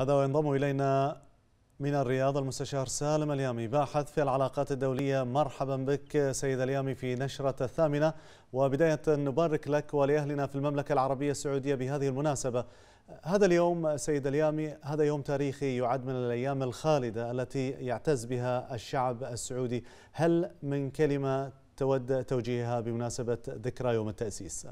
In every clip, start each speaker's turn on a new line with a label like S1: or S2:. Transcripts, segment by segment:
S1: هذا وينضم إلينا من الرياض المستشار سالم اليامي باحث في العلاقات الدولية مرحبا بك سيد اليامي في نشرة الثامنة وبداية نبارك لك ولأهلنا في المملكة العربية السعودية بهذه المناسبة هذا اليوم سيد اليامي هذا يوم تاريخي يعد من الأيام الخالدة التي يعتز بها الشعب السعودي هل من كلمة تود توجيهها بمناسبة ذكرى يوم التأسيس؟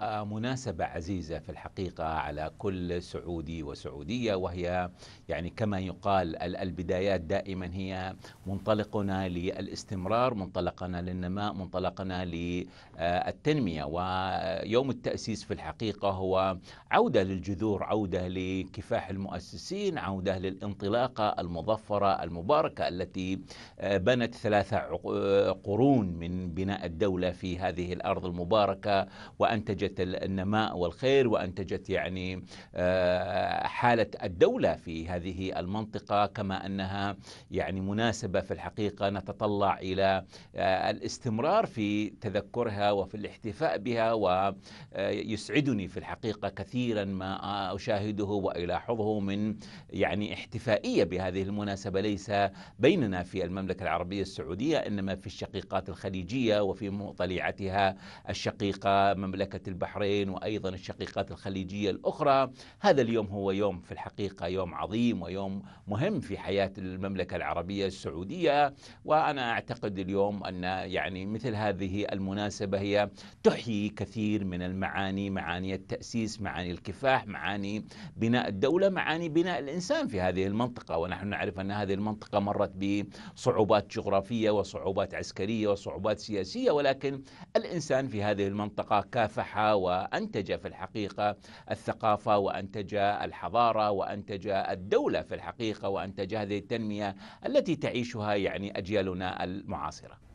S2: آه، مناسبة عزيزة في الحقيقة على كل سعودي وسعودية وهي يعني كما يقال البدايات دائما هي منطلقنا للاستمرار منطلقنا للنماء منطلقنا للتنمية ويوم التأسيس في الحقيقة هو عودة للجذور عودة لكفاح المؤسسين عودة للانطلاقة المظفرة المباركة التي آه، بنت ثلاثة آه، قرون من بناء الدولة في هذه الأرض المباركة وأنتجت أنتجت النماء والخير وأنتجت يعني آه، حالة الدولة في هذه المنطقة كما أنها يعني مناسبة في الحقيقة نتطلع إلى آه، الاستمرار في تذكرها وفي الاحتفاء بها ويسعدني آه، في الحقيقة كثيرا ما أشاهده وألاحظه من يعني احتفائية بهذه المناسبة ليس بيننا في المملكة العربية السعودية إنما في الشقيقات الخليجية وفي مطلعتها الشقيقة مملكة البحرين وايضا الشقيقات الخليجيه الاخرى، هذا اليوم هو يوم في الحقيقه يوم عظيم ويوم مهم في حياه المملكه العربيه السعوديه، وانا اعتقد اليوم ان يعني مثل هذه المناسبه هي تحيي كثير من المعاني، معاني التاسيس، معاني الكفاح، معاني بناء الدوله، معاني بناء الانسان في هذه المنطقه، ونحن نعرف ان هذه المنطقه مرت بصعوبات جغرافيه وصعوبات عسكريه وصعوبات سياسيه، ولكن الانسان في هذه المنطقه كافح وانتج في الحقيقه الثقافه وانتج الحضاره وانتج الدوله في الحقيقه وانتج هذه التنميه التي تعيشها يعني اجيالنا المعاصره.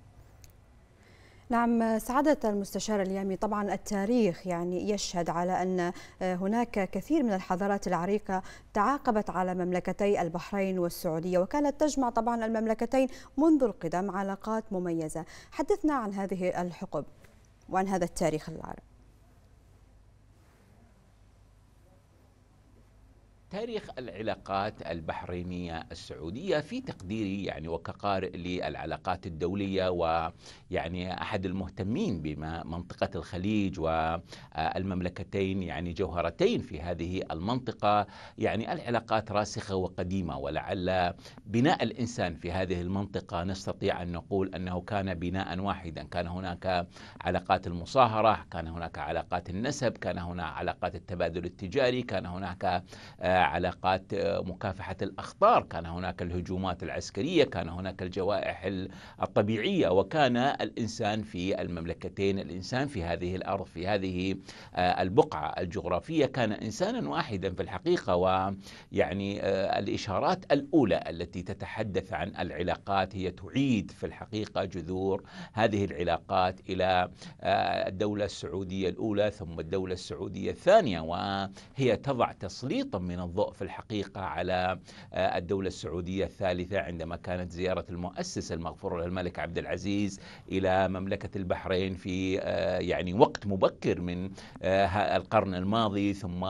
S1: نعم سعادة المستشار اليامي طبعا التاريخ يعني يشهد على أن هناك كثير من الحضارات العريقة تعاقبت على مملكتي البحرين والسعودية وكانت تجمع طبعا المملكتين منذ القدم علاقات مميزة حدثنا عن هذه الحقب وعن هذا التاريخ العربي
S2: تاريخ العلاقات البحرينية السعودية في تقديري يعني وكقارئ للعلاقات الدولية ويعني أحد المهتمين بما منطقة الخليج والمملكتين يعني جوهرتين في هذه المنطقة يعني العلاقات راسخة وقديمة ولعل بناء الإنسان في هذه المنطقة نستطيع أن نقول أنه كان بناء واحدا كان هناك علاقات المصاهرة كان هناك علاقات النسب كان هناك علاقات التبادل التجاري كان هناك علاقات آه، مكافحة الأخطار كان هناك الهجومات العسكرية كان هناك الجوائح الطبيعية وكان الإنسان في المملكتين الإنسان في هذه الأرض في هذه آه، البقعة الجغرافية كان إنسانا واحدا في الحقيقة ويعني آه، الإشارات الأولى التي تتحدث عن العلاقات هي تعيد في الحقيقة جذور هذه العلاقات إلى الدولة السعودية الأولى ثم الدولة السعودية الثانية وهي تضع تسليطا من الضوء في الحقيقة على آه، الدولة السعودية الثالثة عندما كانت زيارة المؤسس المغفور الملك عبد العزيز إلى مملكة البحرين في آه، يعني وقت مبكر من آه، القرن الماضي ثم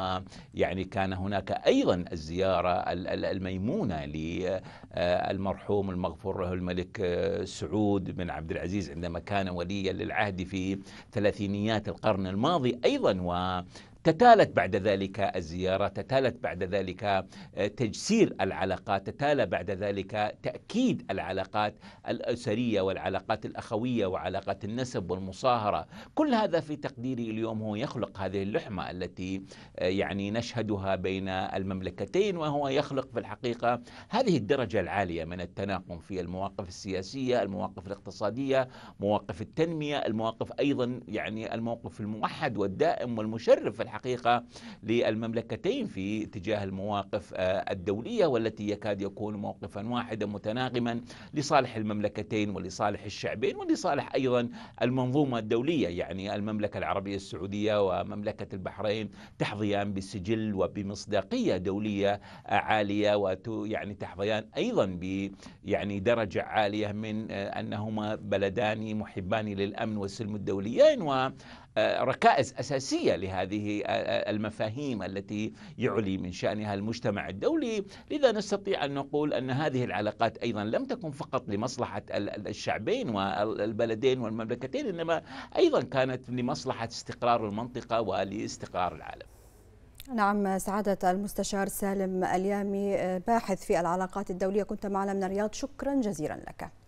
S2: يعني كان هناك أيضا الزيارة الميمونة للمرحوم المغفور له الملك سعود بن عبد العزيز عندما كان وليا للعهد في ثلاثينيات القرن الماضي أيضا و تتالت بعد ذلك الزيارة تتالت بعد ذلك آه، تجسير العلاقات تتالى بعد ذلك تأكيد العلاقات الأسرية والعلاقات الأخوية وعلاقات النسب والمصاهرة كل هذا في تقديري اليوم هو يخلق هذه اللحمة التي آه، يعني نشهدها بين المملكتين وهو يخلق في الحقيقة هذه الدرجة العالية من التناغم في المواقف السياسية المواقف الاقتصادية مواقف التنمية المواقف أيضا يعني الموقف الموحد والدائم والمشرف في الحقيقة للمملكتين في اتجاه المواقف آه، الدولية والتي يكاد يكون موقفا واحدا متناغما لصالح المملكتين ولصالح الشعبين ولصالح أيضا المنظومة الدولية يعني المملكة العربية السعودية ومملكة البحرين تحظيان بسجل وبمصداقية دولية آه، عالية ويعني تحظيان أيضا ب يعني درجة عالية من آه، أنهما بلدان محبان للأمن والسلم الدوليين وركائز أساسية لهذه المفاهيم التي يعلي من شأنها المجتمع الدولي لذا نستطيع أن نقول أن هذه العلاقات أيضا لم تكن فقط لمصلحة الشعبين والبلدين والمملكتين إنما أيضا كانت لمصلحة استقرار المنطقة ولاستقرار العالم
S1: نعم سعادة المستشار سالم اليامي باحث في العلاقات الدولية كنت معنا من الرياض شكرا جزيلا لك